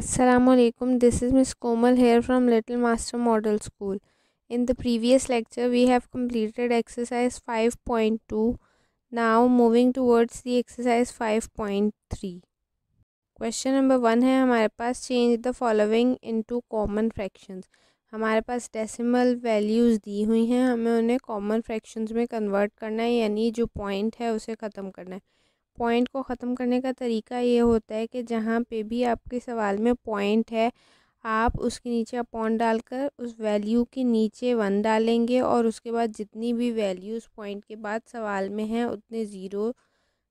Assalamualaikum this is Miss Komal here from Little Master Model School. In the previous lecture we have completed exercise 5.2. Now moving towards the exercise 5.3. Question number one है हमारे पास change the following into common fractions. हमारे पास decimal values दी हुई हैं हमें उन्हें common fractions में convert करना है यानी जो point है उसे ख़त्म करना है पॉइंट को ख़त्म करने का तरीका ये होता है कि जहाँ पे भी आपके सवाल में पॉइंट है आप उसके नीचे अपॉन डालकर उस वैल्यू के नीचे वन डालेंगे और उसके बाद जितनी भी वैल्यूज़ पॉइंट के बाद सवाल में हैं उतने ज़ीरो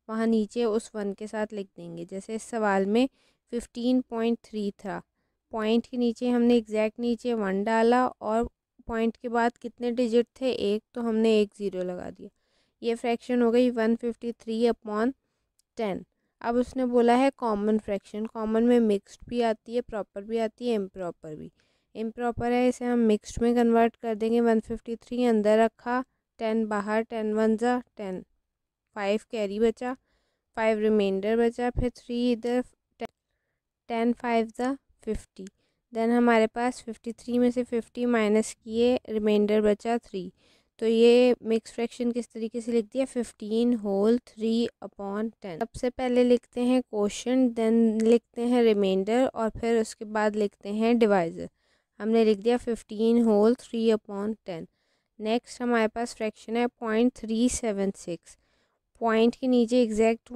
वहाँ नीचे उस वन के साथ लिख देंगे जैसे इस सवाल में फिफ्टीन पॉइंट थ्री था पॉइंट के नीचे हमने एग्जैक्ट नीचे वन डाला और पॉइंट के बाद कितने डिजिट थे एक तो हमने एक ज़ीरो लगा दिया ये फ्रैक्शन हो गई one fifty three upon ten अब उसने बोला है कॉमन फ्रैक्शन कॉमन में मिक्स्ड भी आती है प्रॉपर भी आती है इम्प्रॉपर भी इम्प्रॉपर है इसे हम मिक्स्ड में कन्वर्ट कर देंगे वन फिफ्टी थ्री अंदर रखा टेन बाहर टेन वन ज़ा टेन फाइव कैरी बचा फाइव रिमाइंडर बचा फिर थ्री इधर टेन फाइव ज़ा फिफ्टी देन हमारे पास फिफ्टी थ्री में से फिफ्टी माइनस किए रिमाइंडर बचा थ्री तो ये मिक्स फ्रैक्शन किस तरीके से लिख दिया fifteen whole three upon ten सबसे पहले लिखते हैं क्वेश्चन देन लिखते हैं रिमाइंडर और फिर उसके बाद लिखते हैं डिवाइजर हमने लिख दिया fifteen whole three upon ten next हमारे पास फ्रैक्शन है point three seven six point के नीचे एग्जैक्ट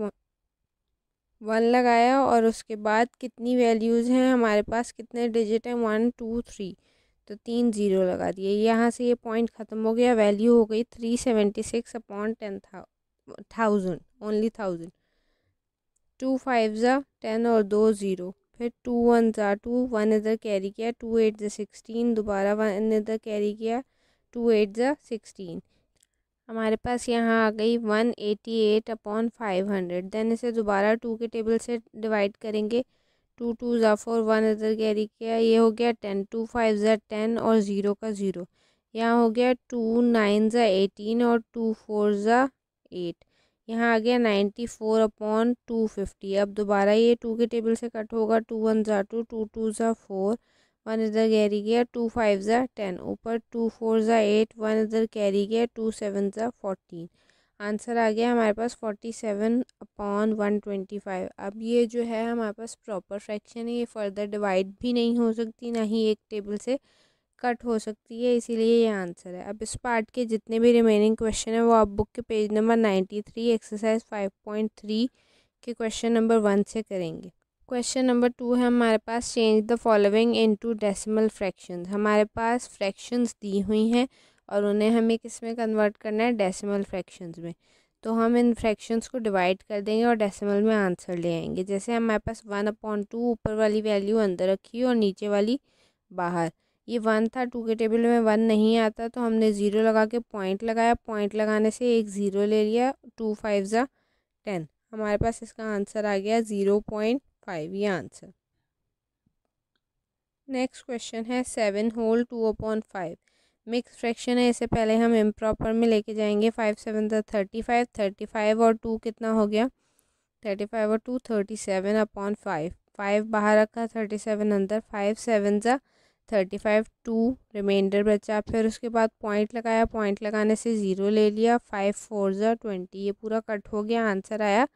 वन लगाया और उसके बाद कितनी वैल्यूज़ हैं हमारे पास कितने डिजिट हैं वन टू थ्री तो तीन ज़ीरो लगा दिए यहाँ से ये पॉइंट ख़त्म हो गया वैल्यू हो गई three seventy six upon ten thousand only thousand two five ज़ा टेन और दो ज़ीरो फिर टू वन ज़ा टू वन इधर कैरी किया टू एट ज़ा सिक्सटीन दोबारा वन इधर कैरी किया टू एट ज़ा सिक्सटीन हमारे पास यहाँ आ गई one eighty eight upon five hundred then इसे दोबारा टू के टेबल से डिवाइड करेंगे टू टू ज़ा फोर वन इधर कैरी किया ये हो गया टेन टू फाइव ज़ा टेन और ज़ीरो का ज़ीरो यहाँ हो गया टू नाइन ज़ा एटीन और टू फोर ज़ा एट यहाँ आ गया ninety four upon two fifty अब दोबारा ये टू के टेबल से कट होगा टू वन ज़ा टू टू टू ज़ा फोर वन इधर कैरी गया टू फाइव ज़ा टेन ऊपर टू फोर ज़ा एट वन इधर कैरी गया टू सेवन ज़ा फोर्टीन आंसर आ गया हमारे पास forty seven upon one twenty five अब ये जो है हमारे पास प्रॉपर फ्रैक्शन है ये फर्दर डिवाइड भी नहीं हो सकती ना ही एक टेबल से कट हो सकती है इसीलिए ये आंसर है अब इस पार्ट के जितने भी रिमेनिंग क्वेश्चन है वो आप बुक के page number ninety three exercise five point three के क्वेश्चन नंबर वन से करेंगे क्वेश्चन नंबर टू है हमारे पास change the following into decimal fractions हमारे पास फ्रैक्शंस दी हुई हैं और उन्हें हमें किस में कन्वर्ट करना है डेसिमल फ्रैक्शंस में तो हम इन फ्रैक्शंस को डिवाइड कर देंगे और डेसिमल में आंसर ले आएंगे जैसे हमारे पास वन अपॉन टू ऊपर वाली वैल्यू अंदर रखी और नीचे वाली बाहर ये वन था टू के टेबल में वन नहीं आता तो हमने ज़ीरो लगा के पॉइंट लगाया पॉइंट लगाने से एक ज़ीरो ले लिया टू फाइव ज़ा टेन हमारे पास इसका आंसर आ गया ज़ीरो पॉइंट फाइव ये आंसर नेक्स्ट क्वेश्चन है seven whole two upon five mix fraction है इसे पहले हम इम्प्रॉपर में लेके जाएंगे फाइव सेवन था थर्टी फाइव थर्टी फाइव और टू कितना हो गया थर्टी फाइव और two thirty seven upon five five बाहर रखा थर्टी सेवन अंदर फाइव सेवन ज़ा थर्टी फाइव टू रिमाइंडर बचा फिर उसके बाद पॉइंट लगाया पॉइंट लगाने से ज़ीरो ले लिया फाइव फोर ज़ा ट्वेंटी ये पूरा कट हो गया आंसर आया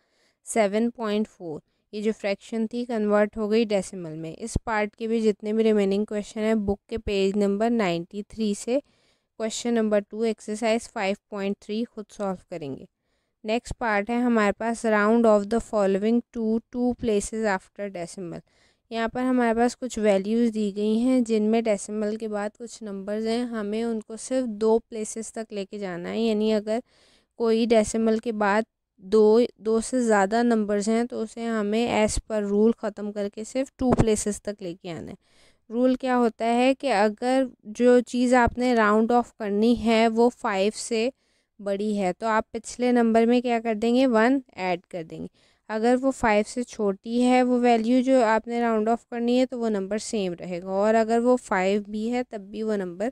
सेवन पॉइंट फोर ये जो फ्रैक्शन थी कन्वर्ट हो गई डेसिमल में इस पार्ट के भी जितने भी रिमेनिंग क्वेश्चन हैं बुक के पेज नंबर नाइन्टी थ्री से question number two exercise five point three खुद सॉल्व करेंगे नेक्स्ट पार्ट है हमारे पास round off the following to two places after decimal यहाँ पर हमारे पास कुछ वैल्यूज़ दी गई हैं जिनमें डेसिमल के बाद कुछ नंबर्स हैं हमें उनको सिर्फ दो प्लेसेस तक लेके जाना है यानी अगर कोई डेसिमल के बाद दो दो से ज़्यादा नंबर्स हैं तो उसे हमें एज़ पर रूल ख़त्म करके सिर्फ टू प्लेसेस तक लेके आना है रूल क्या होता है कि अगर जो चीज़ आपने राउंड ऑफ करनी है वो फाइव से बड़ी है तो आप पिछले नंबर में क्या कर देंगे वन ऐड कर देंगे अगर वो फाइव से छोटी है वो वैल्यू जो आपने राउंड ऑफ करनी है तो वो नंबर सेम रहेगा और अगर वो फाइव भी है तब भी वो नंबर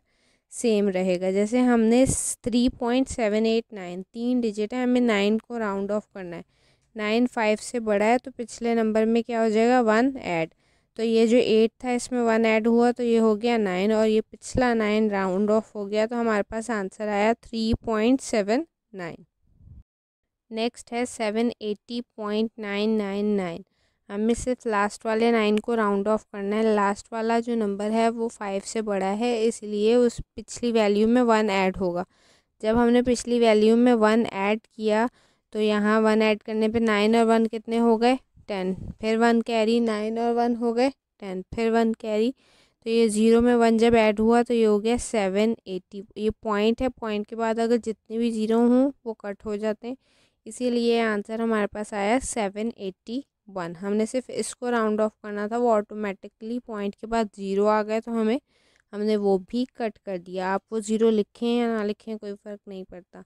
सेम रहेगा जैसे हमने three point seven eight nine तीन डिजिट है हमें नाइन को राउंड ऑफ करना है नाइन फाइव से बड़ा है तो पिछले नंबर में क्या हो जाएगा वन ऐड तो ये जो एट था इसमें वन ऐड हुआ तो ये हो गया नाइन और ये पिछला नाइन राउंड ऑफ हो गया तो हमारे पास आंसर आया three point seven nine next है seven eighty point nine nine nine हमें सिर्फ लास्ट वाले नाइन को राउंड ऑफ करना है लास्ट वाला जो नंबर है वो फाइव से बड़ा है इसलिए उस पिछली वैल्यू में वन ऐड होगा जब हमने पिछली वैल्यू में वन ऐड किया तो यहाँ वन ऐड करने पे नाइन और वन कितने हो गए टेन फिर वन कैरी नाइन और वन हो गए टेन फिर वन कैरी तो ये ज़ीरो में वन जब ऐड हुआ तो ये हो गया सेवन एटी ये पॉइंट है पॉइंट के बाद अगर जितने भी ज़ीरो हों वो कट हो जाते हैं इसीलिए आंसर हमारे पास आया सेवन एट्टी वन हमने सिर्फ इसको राउंड ऑफ करना था वो ऑटोमेटिकली पॉइंट के बाद ज़ीरो आ गए तो हमें हमने वो भी कट कर दिया आप वो ज़ीरो लिखें या ना लिखें कोई फ़र्क नहीं पड़ता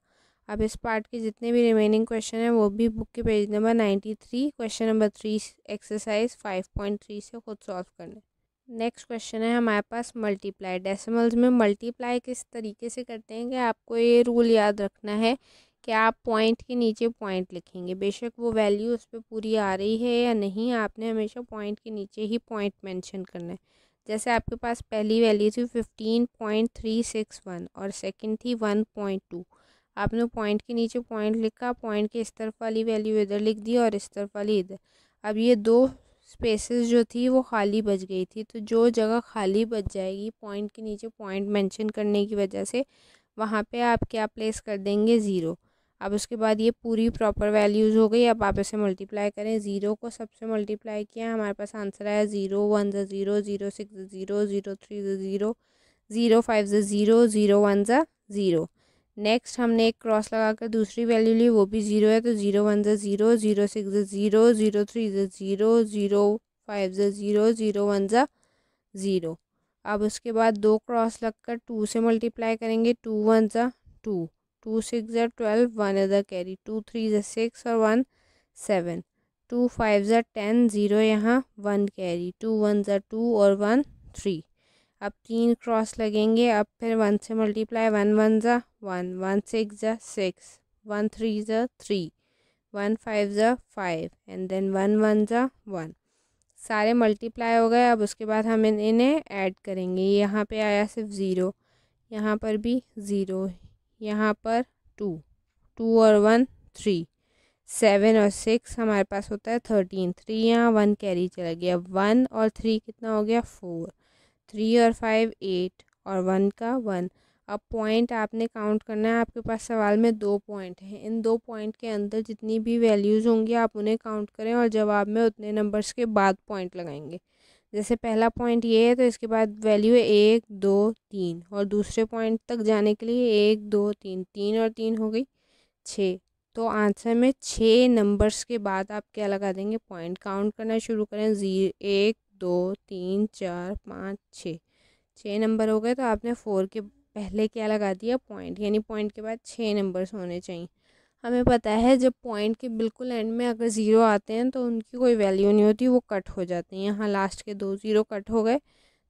अब इस पार्ट के जितने भी रिमेनिंग क्वेश्चन हैं वो भी बुक के page number ninety three question number three exercise five point three से खुद सॉल्व लें नेक्स्ट क्वेश्चन है हमारे पास मल्टीप्लाई डेसिमल्स में मल्टीप्लाई किस तरीके से करते हैं कि आपको ये रूल याद रखना है कि आप पॉइंट के नीचे पॉइंट लिखेंगे बेशक वो वैल्यू उस पर पूरी आ रही है या नहीं आपने हमेशा पॉइंट के नीचे ही पॉइंट मेंशन करना है जैसे आपके पास पहली वैल्यू थी fifteen point three six one और सेकंड थी वन पॉइंट टू आपने पॉइंट के नीचे पॉइंट लिखा पॉइंट के इस तरफ वाली वैल्यू इधर लिख दी और इस तरफ वाली इधर अब ये दो स्पेसेस जो थी वो खाली बच गई थी तो जो जगह खाली बच जाएगी पॉइंट के नीचे पॉइंट मेंशन करने की वजह से वहाँ पे आप क्या प्लेस कर देंगे ज़ीरो अब उसके बाद ये पूरी प्रॉपर वैल्यूज़ हो गई अब आप इसे मल्टीप्लाई करें ज़ीरो को सबसे मल्टीप्लाई किया हमारे पास आंसर आया ज़ीरो वन जो zero zero six zero zero three जो ज़ीरो ज़ीरो फाइव जो ज़ीरो ज़ीरो वन जो ज़ीरो नेक्स्ट हमने एक क्रॉस लगा कर दूसरी वैल्यू ली वो भी ज़ीरो है तो ज़ीरो वन जो zero zero six zero zero three जो ज़ीरो ज़ीरो फाइव जो ज़ीरो ज़ीरो वन जो ज़ीरो अब उसके बाद दो क्रॉस लगकर टू से मल्टीप्लाई करेंगे टू वन ज टू टू सिक्स ज़ा twelve one is carry two three ज़ा सिक्स और वन सेवन टू फाइव ज़ा टेन ज़ीरो यहाँ वन कैरी टू वन ज टू और वन थ्री अब तीन क्रॉस लगेंगे अब फिर वन से मल्टीप्लाई वन वन ज़ा वन वन सिक्स ज़ा सिक्स वन थ्री ज़ा थ्री वन फाइव ज़ा five and then one one ज़ा वन सारे मल्टीप्लाई हो गए अब उसके बाद हम इन्हें ऐड करेंगे यहाँ पे आया सिर्फ ज़ीरो यहाँ पर भी ज़ीरो यहाँ पर टू टू और वन थ्री सेवन और सिक्स हमारे पास होता है थर्टीन थ्री यहाँ वन कैरी चला गया वन और थ्री कितना हो गया फोर थ्री और फाइव एट और वन का वन अब पॉइंट आपने काउंट करना है आपके पास सवाल में दो पॉइंट हैं इन दो पॉइंट के अंदर जितनी भी वैल्यूज़ होंगी आप उन्हें काउंट करें और जवाब में उतने नंबर्स के बाद पॉइंट लगाएंगे जैसे पहला पॉइंट ये है तो इसके बाद वैल्यू है एक दो तीन और दूसरे पॉइंट तक जाने के लिए एक दो तीन तीन और तीन हो गई छः तो आंसर में छः नंबर्स के बाद आप क्या लगा देंगे पॉइंट काउंट करना शुरू करें जी एक दो तीन चार पाँच छः छः नंबर हो गए तो आपने फ़ोर के पहले क्या लगा दिया पॉइंट यानी पॉइंट के बाद छः नंबर्स होने चाहिए हमें पता है जब पॉइंट के बिल्कुल एंड में अगर ज़ीरो आते हैं तो उनकी कोई वैल्यू नहीं होती वो कट हो जाते हैं यहाँ लास्ट के दो ज़ीरो कट हो गए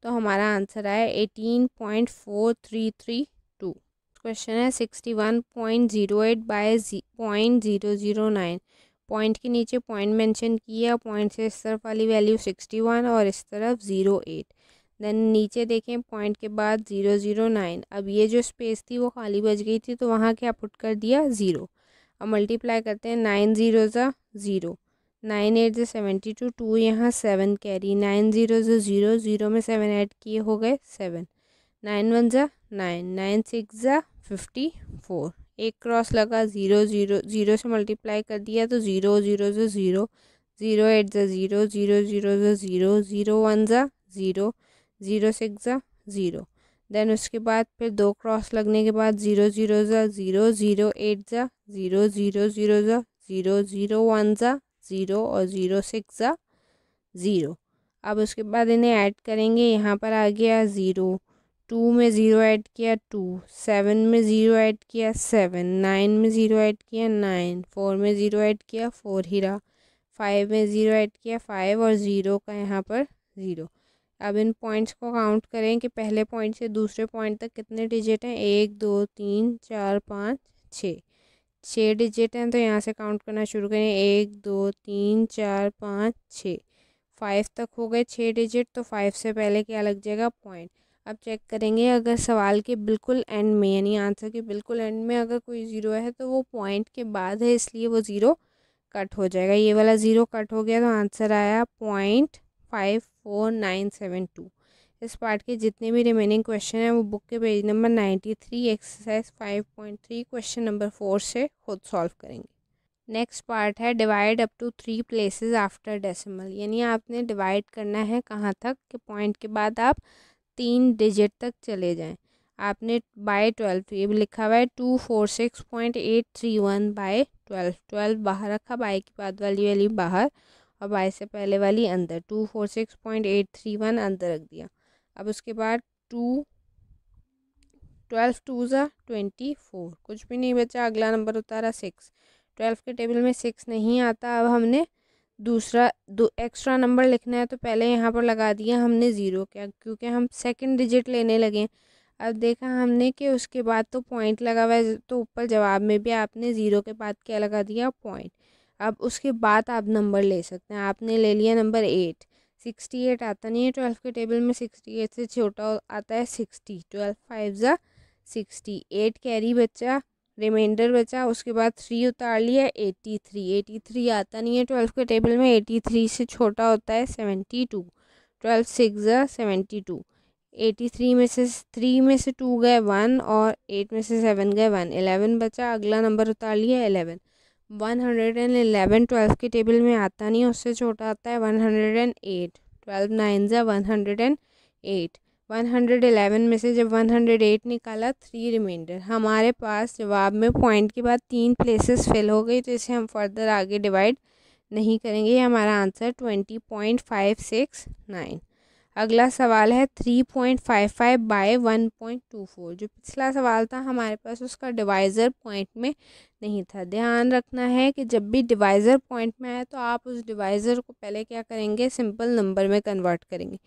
तो हमारा आंसर आया eighteen point four three three two question है sixty one point zero eight by point zero zero nine point के नीचे पॉइंट मेंशन किया पॉइंट से इस तरफ वाली वैल्यू सिक्सटी वन और इस तरफ ज़ीरो एट देन नीचे देखें पॉइंट के बाद ज़ीरो ज़ीरो नाइन अब ये जो स्पेस थी वो खाली बच गई थी तो वहाँ क्या पुट कर दिया ज़ीरो और मल्टीप्लाई करते हैं नाइन ज़ीरो ज़ा ज़ीरो नाइन एट ज़ा सेवेंटी टू टू यहाँ सेवन कैरी नाइन ज़ीरो ज़ा ज़ीरो ज़ीरो में सेवन ऐड किए हो गए सेवन नाइन वन ज़ा नाइन नाइन सिक्स ज़ा फिफ्टी फोर एक क्रॉस लगा ज़ीरो ज़ीरो ज़ीरो से मल्टीप्लाई कर दिया तो ज़ीरो ज़ीरो ज़ा ज़ीरो ज़ीरो एट ज़ा ज़ीरो ज़ीरो ज़ीरो ज़ा ज़ीरो ज़ीरो वन ज़ा ज़ीरो ज़ीरो सिक्स ज़ा ज़ीरो देन उसके बाद फिर दो क्रॉस लगने के बाद ज़ीरो ज़ीरो ज़ा ज़ीरो ज़ीरो एट ज़ा ज़ीरो ज़ीरो ज़ीरो ज़ा ज़ीरो ज़ीरो वन ज़ा ज़ीरो और ज़ीरो सिक्स ज़ा ज़ीरो अब उसके बाद इन्हें ऐड करेंगे यहाँ पर आ गया ज़ीरो टू में ज़ीरो ऐड किया टू सेवन में ज़ीरो ऐड किया सेवन नाइन में ज़ीरो ऐड किया नाइन फोर में ज़ीरो ऐड किया फोर हीरा फाइव में ज़ीरो ऐड किया फाइव और ज़ीरो का यहाँ पर ज़ीरो अब इन पॉइंट्स को काउंट करें कि पहले पॉइंट से दूसरे पॉइंट तक कितने डिजिट हैं एक दो तीन चार पाँच छः छः डिजिट हैं तो यहाँ से काउंट करना शुरू करें एक दो तीन चार पाँच छः फाइव तक हो गए छः डिजिट तो फाइव से पहले क्या लग जाएगा पॉइंट अब चेक करेंगे अगर सवाल के बिल्कुल एंड में यानी आंसर के बिल्कुल एंड में अगर कोई ज़ीरो है तो वो पॉइंट के बाद है इसलिए वो ज़ीरो कट हो जाएगा ये वाला ज़ीरो कट हो गया तो आंसर आया point five four nine seven two इस पार्ट के जितने भी रिमेनिंग क्वेश्चन हैं वो बुक के page number ninety three exercise five point three question number four से खुद सॉल्व करेंगे नेक्स्ट पार्ट है divide up to three places after decimal यानी आपने डिवाइड करना है कहाँ तक कि पॉइंट के बाद आप तीन डिजिट तक चले जाएं आपने बाय ट्वेल्व ये भी लिखा हुआ है two four six point eight three one by twelve twelve बाहर रखा बाय के बाद वाली वाली बाहर अब बाईस से पहले वाली अंदर two four six point eight three one अंदर रख दिया अब उसके बाद टू ट्वेल्व टू ज़ा ट्वेंटी फोर कुछ भी नहीं बचा अगला नंबर उतारा सिक्स ट्वेल्व के टेबल में सिक्स नहीं आता अब हमने दूसरा दो एक्स्ट्रा नंबर लिखना है तो पहले यहाँ पर लगा दिया हमने ज़ीरो क्या क्योंकि हम सेकंड डिजिट लेने लगे अब देखा हमने कि उसके बाद तो पॉइंट लगा हुआ है तो ऊपर जवाब में भी आपने ज़ीरो के बाद क्या लगा दिया पॉइंट अब उसके बाद आप नंबर ले सकते हैं आपने ले लिया नंबर एट सिक्सटी एट आता नहीं है ट्वेल्व के टेबल में सिक्सटी एट से छोटा आता है सिक्सटी ट्वेल्व फाइव ज़ा सिक्सटी एट कैरी बचा रिमाइंडर बचा उसके बाद थ्री उतार लिया एटी थ्री एटी थ्री आता नहीं है ट्वेल्व के टेबल में एटी थ्री से छोटा होता है सेवेंटी टू ट्वेल्व सिक्स ज़ा सेवेंटी टू एटी थ्री में से थ्री में से टू गए वन और एट में से सेवन गए वन एलेवन बचा अगला नंबर उतार लिया eleven one hundred and eleven twelve की टेबल में आता नहीं उससे छोटा आता है one hundred and eight twelve nine जै one hundred and eight one hundred eleven में से जब वन हंड्रेड एट निकाला थ्री रिमाइंडर हमारे पास जवाब में पॉइंट के बाद तीन प्लेसेस फिल हो गई तो इसे हम फर्दर आगे डिवाइड नहीं करेंगे हमारा answer twenty point five six nine अगला सवाल है three point five five by one point two four जो पिछला सवाल था हमारे पास उसका डिवाइज़र पॉइंट में नहीं था ध्यान रखना है कि जब भी डिवाइज़र पॉइंट में आए तो आप उस डिवाइज़र को पहले क्या करेंगे सिंपल नंबर में कन्वर्ट करेंगे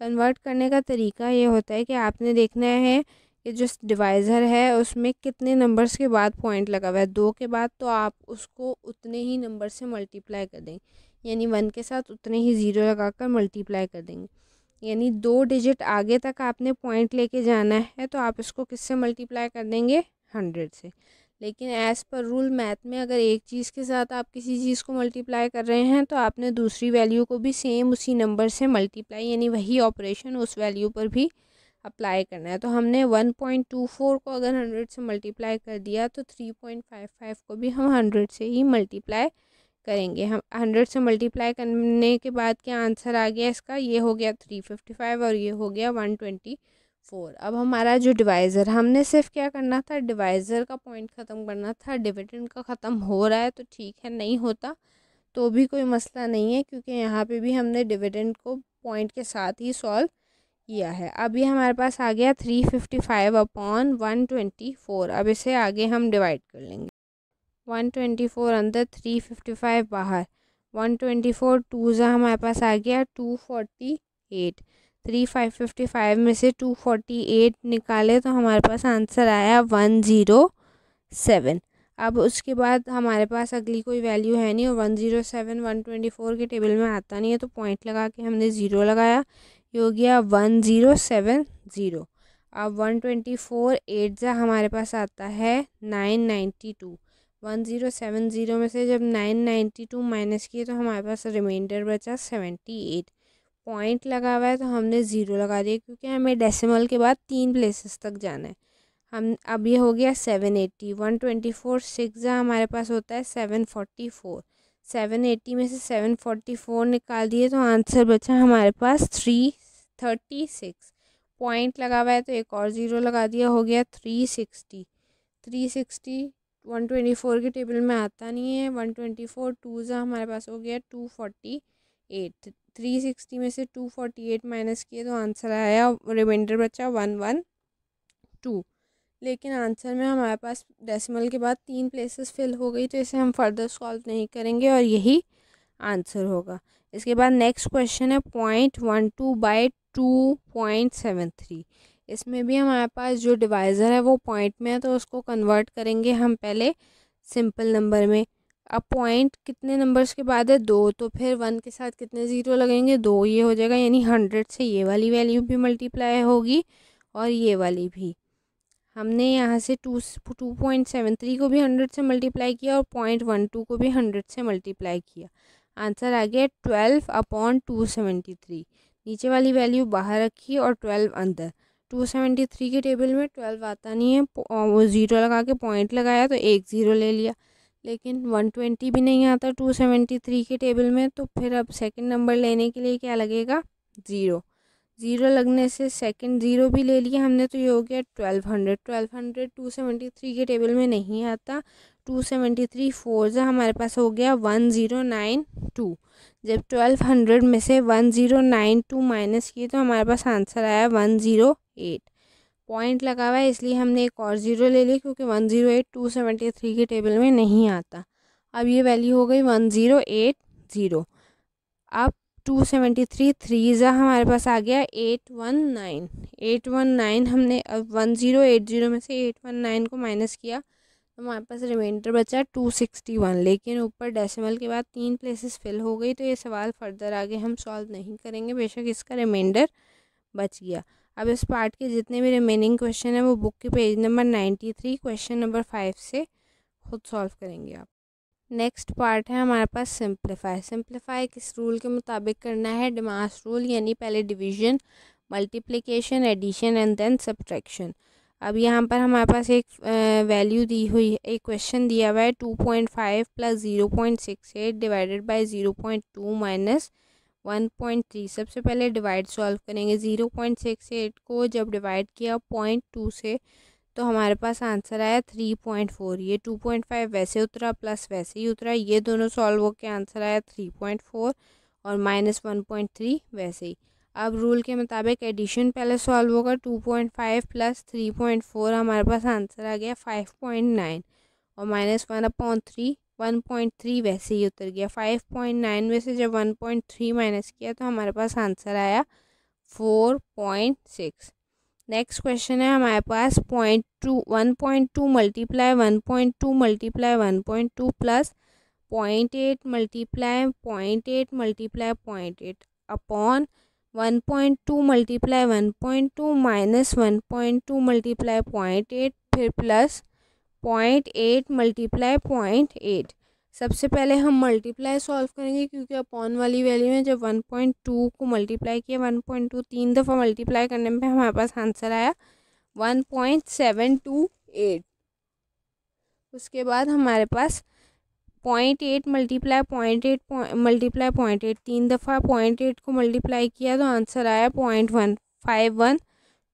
कन्वर्ट करने का तरीका ये होता है कि आपने देखना है कि जो डिवाइज़र है उसमें कितने नंबर्स के बाद पॉइंट लगा हुआ है दो के बाद तो आप उसको उतने ही नंबर से मल्टीप्लाई कर देंगे यानी वन के साथ उतने ही ज़ीरो लगा कर मल्टीप्लाई कर देंगे यानी दो डिजिट आगे तक आपने पॉइंट लेके जाना है तो आप इसको किससे मल्टीप्लाई कर देंगे हंड्रेड से लेकिन एज़ पर रूल मैथ में अगर एक चीज़ के साथ आप किसी चीज़ को मल्टीप्लाई कर रहे हैं तो आपने दूसरी वैल्यू को भी सेम उसी नंबर से मल्टीप्लाई यानी वही ऑपरेशन उस वैल्यू पर भी अप्लाई करना है तो हमने 1.24 को अगर 100 से मल्टीप्लाई कर दिया तो 3.55 को भी हम 100 से ही मल्टीप्लाई करेंगे हम हंड्रेड से मल्टीप्लाई करने के बाद क्या आंसर आ गया इसका ये हो गया थ्री फिफ्टी फाइव और ये हो गया वन ट्वेंटी फोर अब हमारा जो डिवाइज़र हमने सिर्फ क्या करना था डिवाइज़र का पॉइंट ख़त्म करना था डिविडेंड का ख़त्म हो रहा है तो ठीक है नहीं होता तो भी कोई मसला नहीं है क्योंकि यहाँ पे भी हमने डिविडेंड को पॉइंट के साथ ही सॉल्व किया है अब ये हमारे पास आ गया three fifty five upon one twenty four अब इसे आगे हम डिवाइड कर लेंगे वन ट्वेंटी फोर अंदर थ्री फिफ्टी फाइव बाहर वन ट्वेंटी फोर टू ज़ा हमारे पास आ गया two forty eight three five fifty five में से टू फोर्टी एट निकाले तो हमारे पास आंसर आया वन ज़ीरो सेवन अब उसके बाद हमारे पास अगली कोई वैल्यू है नहीं और one zero seven one twenty four के टेबल में आता नहीं है तो पॉइंट लगा के हमने ज़ीरो लगाया ये हो गया वन ज़ीरो सेवन ज़ीरो अब वन ट्वेंटी फोर एट ज़ा हमारे पास आता है nine ninety two one zero seven zero में से जब नाइन नाइन्टी टू माइनस किए तो हमारे पास रिमाइंडर बचा सेवेंटी एट पॉइंट लगा हुआ है तो हमने ज़ीरो लगा दिया क्योंकि हमें डेसिमल के बाद तीन प्लेसेस तक जाना है हम अब ये हो गया seven eighty one twenty four six हमारे पास होता है seven forty four seven eighty में से सेवन फोर्टी फोर निकाल दिए तो आंसर बचा हमारे पास थ्री थर्टी सिक्स पॉइंट लगा हुआ है तो एक और ज़ीरो लगा दिया हो गया three sixty three sixty one twenty four के टेबल में आता नहीं है वन ट्वेंटी फोर टू जहाँ हमारे पास हो गया two forty eight three sixty में से टू फोर्टी एट माइनस किए तो आंसर आया रिमाइंडर बचा वन वन टू लेकिन आंसर में हमारे पास डेसिमल के बाद तीन प्लेसेस फिल हो गई तो इसे हम फर्दर सॉल्व नहीं करेंगे और यही आंसर होगा इसके बाद नेक्स्ट क्वेश्चन है point one two by two point seven three इसमें भी हमारे पास जो डिवाइज़र है वो पॉइंट में है तो उसको कन्वर्ट करेंगे हम पहले सिंपल नंबर में अब पॉइंट कितने नंबर्स के बाद है दो तो फिर वन के साथ कितने ज़ीरो लगेंगे दो ये हो जाएगा यानी हंड्रेड से ये वाली वैल्यू भी मल्टीप्लाई होगी और ये वाली भी हमने यहाँ से two two point seven three को भी हंड्रेड से मल्टीप्लाई किया और पॉइंट वन टू को भी हंड्रेड से मल्टीप्लाई किया आंसर आ गया twelve upon two seventy three नीचे वाली वैल्यू बाहर रखी और ट्वेल्व अंदर टू सेवेंटी थ्री के टेबल में ट्वेल्व आता नहीं है वो ज़ीरो लगा के पॉइंट लगाया तो एक ज़ीरो ले लिया लेकिन वन ट्वेंटी भी नहीं आता टू सेवेंटी थ्री के टेबल में तो फिर अब सेकंड नंबर लेने के लिए क्या लगेगा ज़ीरो ज़ीरो लगने से सेकंड ज़ीरो भी ले लिया हमने तो ये हो गया twelve hundred twelve hundred two seventy three के टेबल में नहीं आता टू सेवेंटी थ्री फोर जो हमारे पास हो गया वन ज़ीरो नाइन टू जब ट्वेल्व हंड्रेड में से one zero nine two minus किए तो हमारे पास आंसर आया वन ज़ीरो एट पॉइंट लगा हुआ है इसलिए हमने एक और ज़ीरो ले लिया क्योंकि one zero eight two seventy three के टेबल में नहीं आता अब ये वैल्यू हो गई वन ज़ीरो एट ज़ीरो अब टू सेवेंटी थ्री थ्री ज़ा हमारे पास आ गया eight one nine eight one nine हमने अब वन ज़ीरो एट ज़ीरो में से एट वन नाइन को माइनस किया तो हमारे पास रिमाइंडर बचा टू सिक्सटी वन लेकिन ऊपर डेसिमल के बाद तीन प्लेसेस फिल हो गई तो ये सवाल फर्दर आगे हम सॉल्व नहीं करेंगे बेशक इसका रिमाइंडर बच गया अब इस पार्ट के जितने भी रिमेनिंग क्वेश्चन हैं वो बुक के page number ninety three question number five से खुद सॉल्व करेंगे आप नेक्स्ट पार्ट है हमारे पास सिंप्लीफाई सिंप्लीफाई किस रूल के मुताबिक करना है डिमास रूल यानी पहले division multiplication addition and then subtraction अब यहाँ पर हमारे पास एक वैल्यू दी हुई है एक क्वेश्चन दिया हुआ है two point five plus zero point six eight divided by zero point two minus one point three सबसे पहले डिवाइड सॉल्व करेंगे ज़ीरो पॉइंट सिक्स एट को जब डिवाइड किया पॉइंट टू से तो हमारे पास आंसर आया थ्री पॉइंट फोर ये टू पॉइंट फाइव वैसे उतरा प्लस वैसे ही उतरा ये दोनों सॉल्व होकर आंसर आया थ्री पॉइंट फोर और माइनस वन पॉइंट थ्री वैसे ही अब रूल के मुताबिक एडिशन पहले सॉल्व होगा two point five plus three point four हमारे पास आंसर आ गया फाइव पॉइंट नाइन और minus one upon three one point three वैसे ही उतर गया फाइव पॉइंट नाइन में से जब वन पॉइंट थ्री माइनस किया तो हमारे पास आंसर आया four point six next question है हमारे पास point two one point two multiply one point two multiply one point two plus point eight multiply point eight multiply point eight upon one point two multiply one point two minus one point two multiply point eight फिर plus point eight multiply point eight सबसे पहले हम multiply solve करेंगे क्योंकि upon वाली value है जब one point two को मल्टीप्लाई किया वन पॉइंट टू तीन दफ़ा मल्टीप्लाई करने पे हमारे पास आंसर आया one point seven two eight उसके बाद हमारे पास point eight multiply point eight multiply point eight तीन दफ़ा पॉइंट एट को मल्टीप्लाई किया तो आंसर आया point one five one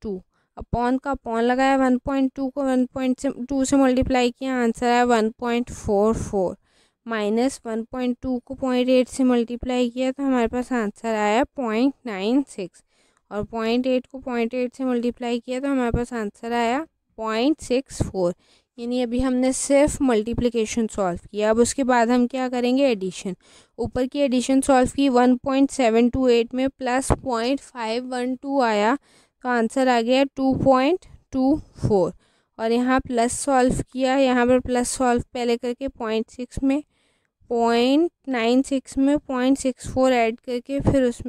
two अब पौन का पौन लगाया वन पॉइंट टू को वन पॉइंट से टू से मल्टीप्लाई किया आंसर आया one point four four minus one point two को पॉइंट एट से मल्टीप्लाई किया तो हमारे पास आंसर आया पॉइंट नाइन सिक्स और पॉइंट एट को पॉइंट एट से मल्टीप्लाई किया तो हमारे पास आंसर आया पॉइंट सिक्स फोर यानी अभी हमने सिर्फ मल्टीप्लिकेशन सॉल्व किया अब उसके बाद हम क्या करेंगे एडिशन ऊपर की एडिशन सॉल्व की one point seven two eight में plus point five one two आया तो आंसर आ गया टू पॉइंट टू फोर और यहाँ प्लस सॉल्व किया यहाँ पर प्लस सॉल्व पहले करके पॉइंट सिक्स में पॉइंट नाइन सिक्स में पॉइंट सिक्स फोर ऐड करके फिर उस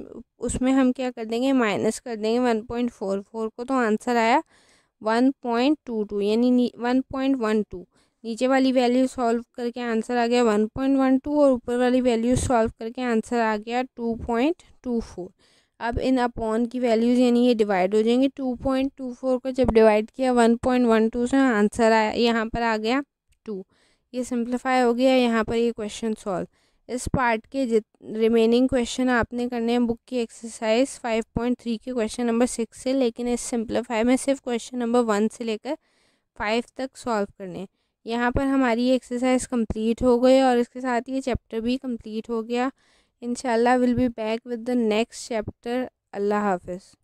उसमें हम क्या कर देंगे माइनस कर देंगे वन पॉइंट फोर फोर को तो आंसर आया वन पॉइंट टू टू यानी वन पॉइंट वन टू नीचे वाली वैल्यू सॉल्व करके आंसर आ गया वन पॉइंट वन टू और ऊपर वाली वैल्यू सॉल्व करके आंसर आ गया टू पॉइंट टू फोर अब इन अपॉन की वैल्यूज़ यानी ये डिवाइड हो जाएंगे टू पॉइंट टू फोर को जब डिवाइड किया वन पॉइंट वन टू से आंसर आया यहाँ पर आ गया टू ये सिंप्लीफाई हो गया यहाँ पर ये क्वेश्चन सॉल्व इस पार्ट के जित रिमेनिंग क्वेश्चन आपने करने हैं बुक की एक्सरसाइज फाइव पॉइंट थ्री के क्वेश्चन नंबर सिक्स से लेकिन इस सिंप्लीफाई में सिर्फ क्वेश्चन नंबर वन से लेकर फाइव तक सॉल्व करने हैं यहाँ पर हमारी एक्सरसाइज कंप्लीट हो गई और इसके साथ ये चैप्टर भी कंप्लीट हो गया Inshallah, we'll be back with the next chapter. Allah Hafiz.